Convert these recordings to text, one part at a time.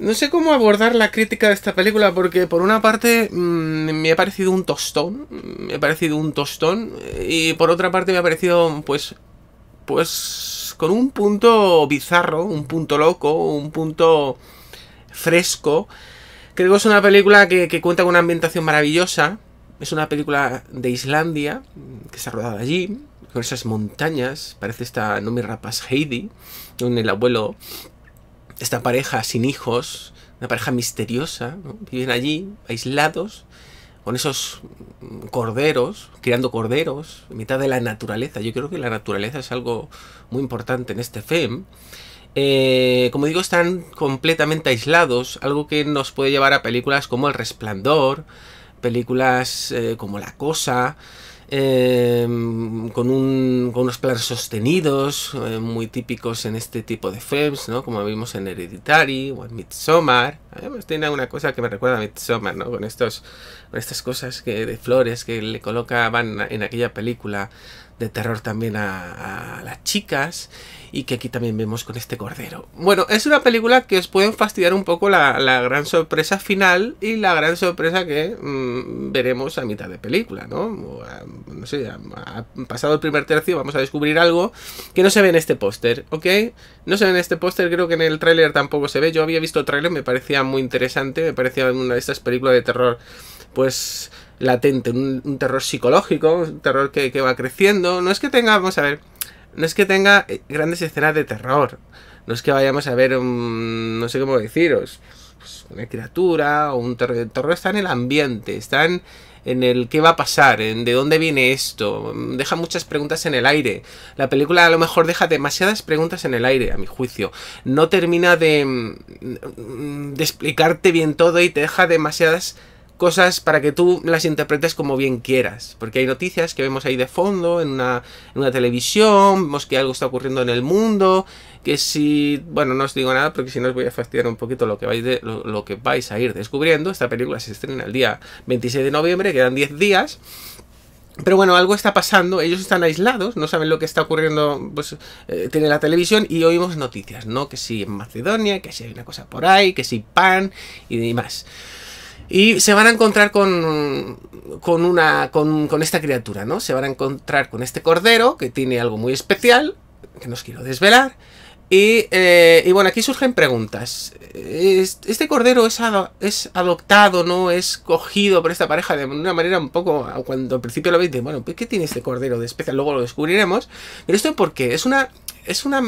No sé cómo abordar la crítica de esta película porque por una parte mm, me ha parecido un tostón, me ha parecido un tostón y por otra parte me ha parecido pues pues con un punto bizarro, un punto loco, un punto fresco. Creo que es una película que, que cuenta con una ambientación maravillosa. Es una película de Islandia que se ha rodado allí, con esas montañas. Parece esta Nomi Rapaz Heidi, donde el abuelo esta pareja sin hijos, una pareja misteriosa, viven allí, aislados, con esos corderos, criando corderos, en mitad de la naturaleza. Yo creo que la naturaleza es algo muy importante en este film. E eh, como digo, están completamente aislados, algo que nos puede llevar a películas como El Resplandor, películas eh, como La Cosa, Em, con, unos planos sostenidos eh, muy típicos en este tipo de films, ¿no? como vimos en Hereditary o en Midsommar. Además ah, pues tiene una cosa que me recuerda a Midsommar, ¿no? Con, estos, estas cosas que, de flores que le colocaban en aquella película de terror también a, las chicas y que aquí también vemos con este cordero. Bueno, es una película que os pueden fastidiar un poco la, gran sorpresa final y la gran sorpresa que mm, veremos a mitad de película, ¿no? no sé, ha pasado el primer tercio vamos a descubrir algo que no se ve en este póster, ¿ok? No se ve en este póster, creo que en el tráiler tampoco se ve. Yo había visto el tráiler, me parecía muy interesante, me pareció una de estas películas de terror, pues latente, un, terror psicológico, un terror que, que, va creciendo. No es que tenga, vamos a ver, no es que tenga eh, grandes escenas de terror, no es que vayamos a ver, un, no sé cómo deciros. Pues, una criatura o un torre está en el ambiente, está en, en el qué va a pasar, en de dónde viene esto. Deja muchas preguntas en el aire. La película a lo mejor deja demasiadas preguntas en el aire, a mi juicio. No termina de, mm, de explicarte bien todo y te deja demasiadas cosas para que tú las interpretes como bien quieras. Porque hay noticias que vemos ahí de fondo, en una, en una televisión, vemos que algo está ocurriendo en el mundo, que si, bueno, no os digo nada porque si no os voy a fastidiar un poquito lo que vais, lo, que vais a ir descubriendo. Esta película se estrena el día 26 de noviembre, quedan 10 días. Pero bueno, algo está pasando, ellos están aislados, no saben lo que está ocurriendo, pues eh, tiene la televisión y oímos noticias, ¿no? Que si en Macedonia, que si hay una cosa por ahí, que si pan y demás. Y se van a encontrar con, con una, con, esta criatura, ¿no? Se van a encontrar con este cordero que tiene algo muy especial, que nos quiero desvelar. Y, eh, y, bueno, aquí surgen preguntas. ¿Este cordero es, es, adoptado, no? ¿Es cogido por esta pareja de una manera un poco... Cuando al principio lo veis, de, bueno, ¿qué tiene este cordero de especial? Luego lo descubriremos. Pero esto porque es una, es una,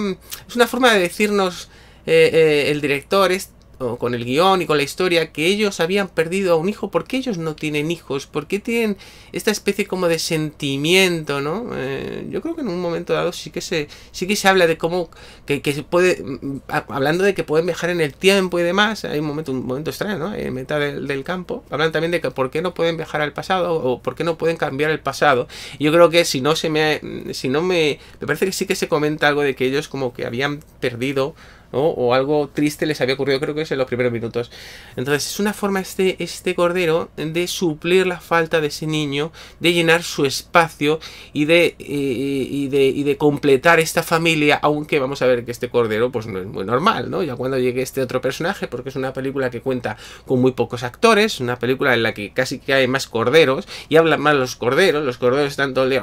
es una forma de decirnos eh, eh, el director, o con el guión y con la historia que ellos habían perdido a un hijo, porque ellos no tienen hijos, Por qué tienen esta especie como de sentimiento, ¿no? Eh, yo creo que en un momento dado sí que se, sí que se habla de cómo, que, se puede, mm, hablando de que pueden viajar en el tiempo y demás, hay un momento, un momento extraño, ¿no? En mitad del, campo, hablan también de que por qué no pueden viajar al pasado o por qué no pueden cambiar el pasado. Yo creo que si no se me, si no me, me parece que sí que se comenta algo de que ellos como que habían perdido o algo triste les había ocurrido, creo que es en los primeros minutos. Entonces es una forma este, este cordero de suplir la falta de ese niño, de llenar su espacio y de, eh, de, completar esta familia, aunque vamos a ver que este cordero pues no es muy normal, ¿no? ya cuando llegue este otro personaje, porque es una película que cuenta con muy pocos actores, una película en la que casi que hay más corderos y hablan más los corderos, los corderos están todo el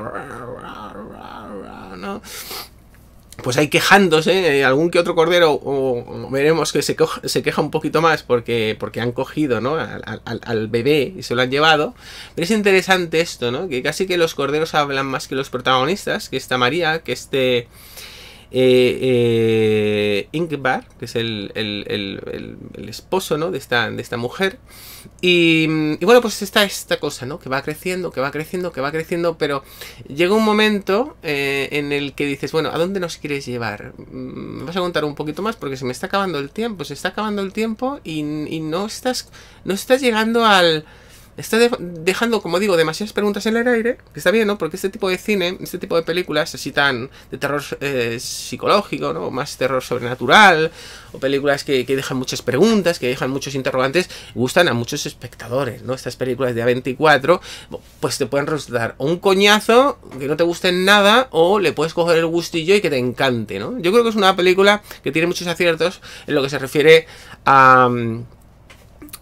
¿no? pues hay quejándose, eh, algún que otro cordero, o, veremos que se, se, queja un poquito más porque, porque han cogido ¿no? al, bebé y se lo han llevado. Pero es interesante esto, ¿no? Que casi que los corderos hablan más que los protagonistas, que está María, que este eh, eh que es el, esposo ¿no? de, esta, de esta mujer. Y, bueno, pues está esta cosa, ¿no? Que va creciendo, que va creciendo, que va creciendo, pero llega un momento eh, en el que dices, bueno, ¿a dónde nos quieres llevar? Mm, me vas a contar un poquito más porque se me está acabando el tiempo, se está acabando el tiempo y, y no, estás, no estás llegando al está dejando, como digo, demasiadas preguntas en el aire, que está bien, ¿no? Porque este tipo de cine, este tipo de películas, así tan de terror eh, psicológico, ¿no? Más terror sobrenatural, o películas que, dejan muchas preguntas, que dejan muchos interrogantes, gustan a muchos espectadores, ¿no? Estas películas de A24, pues te pueden resultar o un coñazo, que no te en nada, o le puedes coger el gustillo y que te encante, ¿no? Yo creo que es una película que tiene muchos aciertos en lo que se refiere a... Mm,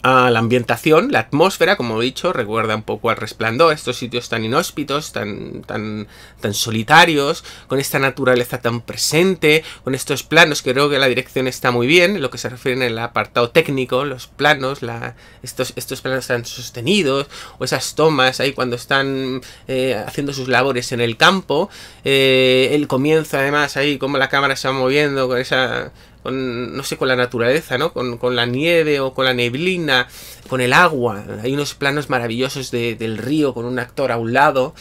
a la ambientación, la atmósfera, como he dicho, recuerda un poco al resplandor, estos sitios tan inhóspitos, tan, tan, tan solitarios, con esta naturaleza tan presente, con estos planos, creo que la dirección está muy bien, lo que se refiere en el apartado técnico, los planos, la, estos, estos planos tan sostenidos, o esas tomas ahí cuando están eh, haciendo sus labores en el campo, eh, el comienzo además ahí, cómo la cámara se va moviendo con esa con, no sé, con la naturaleza, ¿no? Con, la nieve o con la neblina, con el agua. Hay unos planos maravillosos del río con un actor a un lado.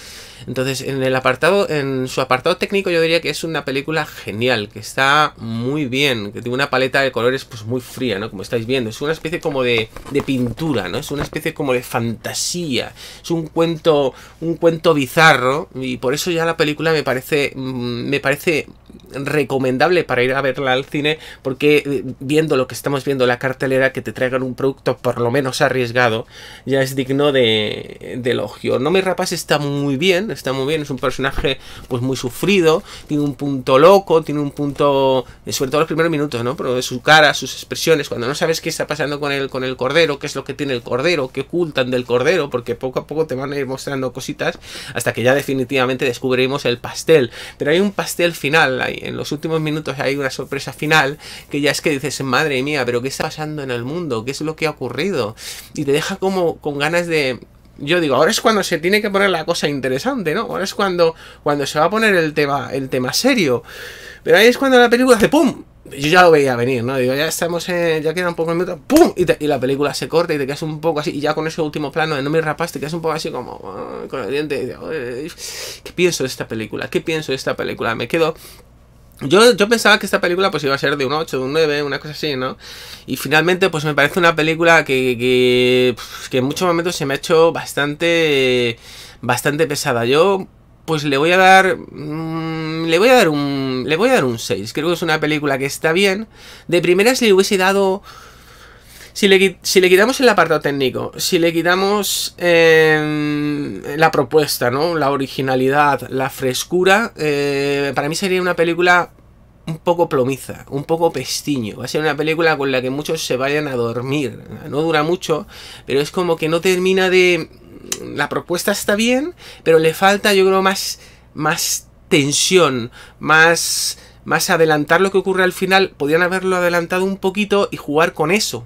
Entonces, en el apartado, en su apartado técnico, yo diría que es una película genial, que está muy bien, que tiene una paleta de colores pues muy fría, ¿no? Como estáis viendo. Es una especie como de, de pintura, ¿no? Es una especie como de fantasía. Es un cuento, un cuento bizarro. Y por eso ya la película me parece. Mm, me parece recomendable para ir a verla al cine porque eh, viendo lo que estamos viendo la cartelera que te traigan un producto por lo menos arriesgado ya es digno de, elogio no me rapas está muy bien está muy bien es un personaje pues muy sufrido tiene un punto loco tiene un punto eh, sobre todo los primeros minutos no pero de su cara sus expresiones cuando no sabes qué está pasando con el con el cordero qué es lo que tiene el cordero qué ocultan del cordero porque poco a poco te van a ir mostrando cositas hasta que ya definitivamente descubrimos el pastel pero hay un pastel final en los últimos minutos hay una sorpresa final que ya es que dices, madre mía, pero ¿qué está pasando en el mundo? ¿Qué es lo que ha ocurrido? Y te deja como con ganas de... Yo digo, ahora es cuando se tiene que poner la cosa interesante, ¿no? Ahora es cuando, cuando se va a poner el tema, el tema serio. Pero ahí es cuando la película hace ¡pum! yo ya lo veía venir, ¿no? Digo, ya estamos en, ya queda un poco ¡pum! Y, y, la película se corta y te quedas un poco así, y ya con ese último plano de no me rapaste, te quedas un poco así como ah, con el diente, ¿qué pienso de esta película? ¿Qué pienso de esta película? Me quedo yo, yo, pensaba que esta película pues iba a ser de un 8, de un 9, una cosa así, ¿no? Y finalmente pues me parece una película que, que, en muchos momentos se me ha hecho bastante, bastante pesada. Yo pues le voy a dar mm, le voy a dar un le voy a dar un 6. Creo que es una película que está bien. De si le hubiese dado si le, quitamos el apartado técnico, si le quitamos em, la propuesta, ¿no? La originalidad, la frescura, eh, para mí sería una película un poco plomiza, un poco pestiño. Va a ser una película con la que muchos se vayan a dormir. No dura mucho, pero es como que no termina de... La propuesta está bien, pero le falta, yo creo, más, más tensión, más, más adelantar lo que ocurre al final. Podrían haberlo adelantado un poquito y jugar con eso.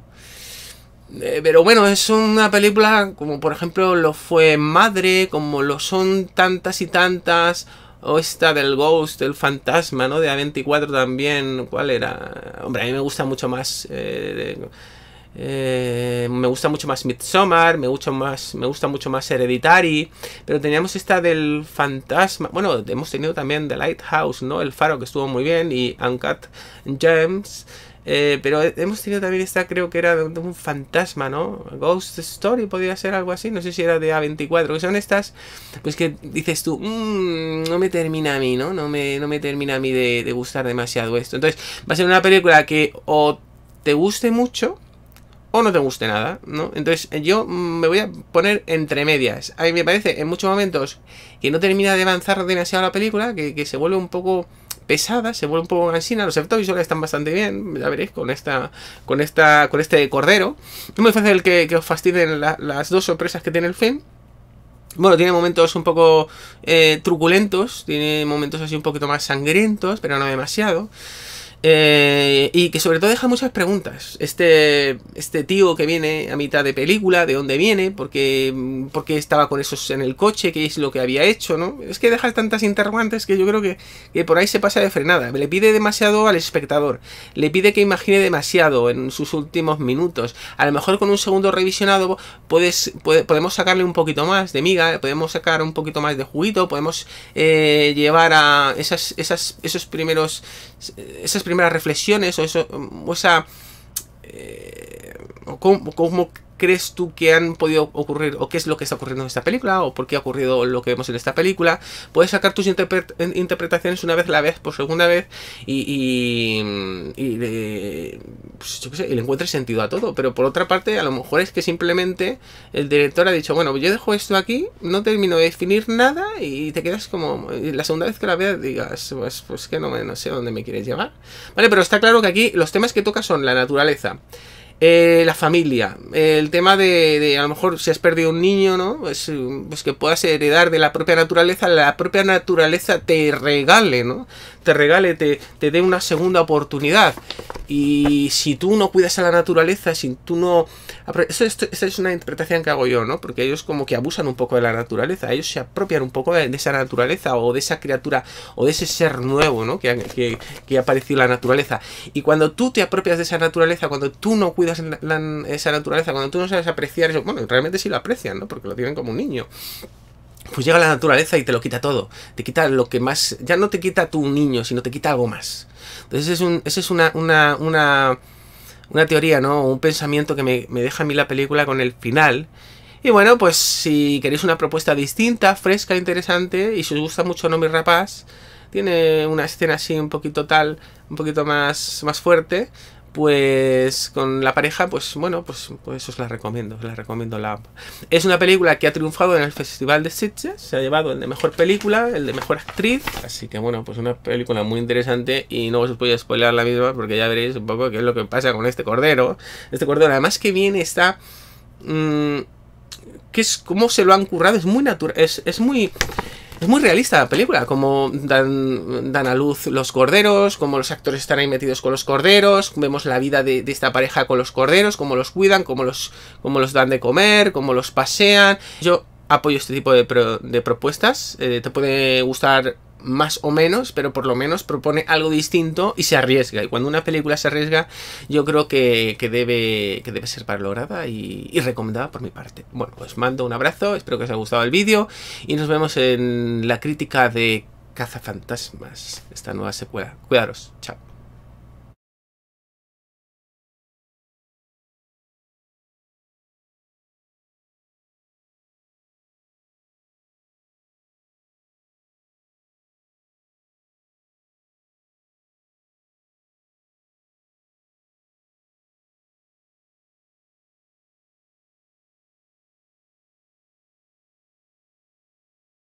Eh, pero bueno, es una película como por ejemplo lo fue Madre, como lo son tantas y tantas, o esta del Ghost, el fantasma, ¿no? De A24 también, ¿cuál era? Hombre, a mí me gusta mucho más... Eh, eh, me gusta mucho más Midsommar, me gusta más, me gusta mucho más Hereditary, pero teníamos esta del fantasma, bueno, hemos tenido también The Lighthouse, ¿no? El faro que estuvo muy bien y Uncut Gems, eh, pero hemos tenido también esta, creo que era de un fantasma, ¿no? Ghost Story podría ser algo así, no sé si era de A24, que son estas, pues que dices tú, mmm, no me termina a mí, ¿no? No me, no me termina a mí de, de gustar demasiado esto. Entonces, va a ser una película que o te guste mucho, o no te guste nada, ¿no? Entonces yo mm, me voy a poner entre medias. A mí me parece en muchos momentos que no termina de avanzar demasiado la película, que, se vuelve un poco pesada, se vuelve un poco gansina, los efectos visuales están bastante bien, ya veréis, con esta, con esta, con este cordero. Es muy fácil que, que os fastiden las dos sorpresas que tiene el film. Bueno, tiene momentos un poco eh, truculentos, tiene momentos así un poquito más sangrientos, pero no demasiado. Eh, y que sobre todo deja muchas preguntas. Este, este tío que viene a mitad de película, de dónde viene, porque qué, estaba con esos en el coche, qué es lo que había hecho, ¿no? Es que deja tantas interrogantes que yo creo que, por ahí se pasa de frenada. Le pide demasiado al espectador, le pide que imagine demasiado en sus últimos minutos. A lo mejor con un segundo revisionado puedes, podemos sacarle un poquito más de miga, podemos sacar un poquito más de juguito, podemos eh, llevar a esas, esas, esos primeros... Esas primeras reflexiones o, eso, o esa... Eh, o como cómo, crees tú que han podido ocurrir o qué es lo que está ocurriendo en esta película o por qué ha ocurrido lo que vemos en esta película. Puedes sacar tus interpretaciones una vez la vez, por segunda vez y, y, le, pues, encuentres sentido a todo. Pero por otra parte, a lo mejor es que simplemente el director ha dicho, bueno, yo dejo esto aquí, no termino de definir nada y te quedas como... la segunda vez que la veas digas, pues, pues que no, no sé dónde me quieres llevar. Vale, pero está claro que aquí los temas que toca son la naturaleza. Eh, la familia, el tema de, a lo mejor si has perdido un niño, ¿no? es pues, pues que puedas heredar de la propia naturaleza, la propia naturaleza te regale, ¿no? Te regale, te, te dé una segunda oportunidad. Y si tú no cuidas a la naturaleza, si tú no... Eso, esta es una interpretación que hago yo, ¿no? Porque ellos como que abusan un poco de la naturaleza, ellos se apropian un poco de, esa naturaleza o de esa criatura o de ese ser nuevo, ¿no? Que, que, que, ha aparecido la naturaleza. Y cuando tú te apropias de esa naturaleza, cuando tú no cuidas esa naturaleza, cuando tú no sabes apreciar eso, bueno, realmente sí lo aprecian, ¿no? Porque lo tienen como un niño pues llega la naturaleza y te lo quita todo. Te quita lo que más. Ya no te quita tu niño, sino te quita algo más. Entonces, es un, esa es una, una, una, teoría, ¿no? Un pensamiento que me, me deja a mí la película con el final. Y bueno, pues si queréis una propuesta distinta, fresca, interesante, y si os gusta mucho No Mi Rapaz, tiene una escena así un poquito tal, un poquito más, más fuerte, pues con la pareja, pues bueno, pues, pues os la recomiendo, os la recomiendo la Es una película que ha triunfado en el Festival de Sitges, se ha llevado el de mejor película, el de mejor actriz, así que bueno, pues una película muy interesante y no os voy a spoiler la misma porque ya veréis un poco qué es lo que pasa con este cordero. Este cordero además que viene está mm, qué es cómo se lo han currado, es muy natural, es, es muy es muy realista la película, como dan, dan a luz los corderos, como los actores están ahí metidos con los corderos, vemos la vida de, esta pareja con los corderos, cómo los cuidan, cómo los, cómo los dan de comer, cómo los pasean. Yo apoyo este tipo de, propuestas. Eh, te puede gustar más o menos, pero por lo menos propone algo distinto y se arriesga. Y cuando una película se arriesga, yo creo que, debe, que debe ser valorada y, y, recomendada por mi parte. Bueno, os pues mando un abrazo, espero que os haya gustado el vídeo y nos vemos en la crítica de Cazafantasmas, esta nueva secuela. Cuidaros, chao.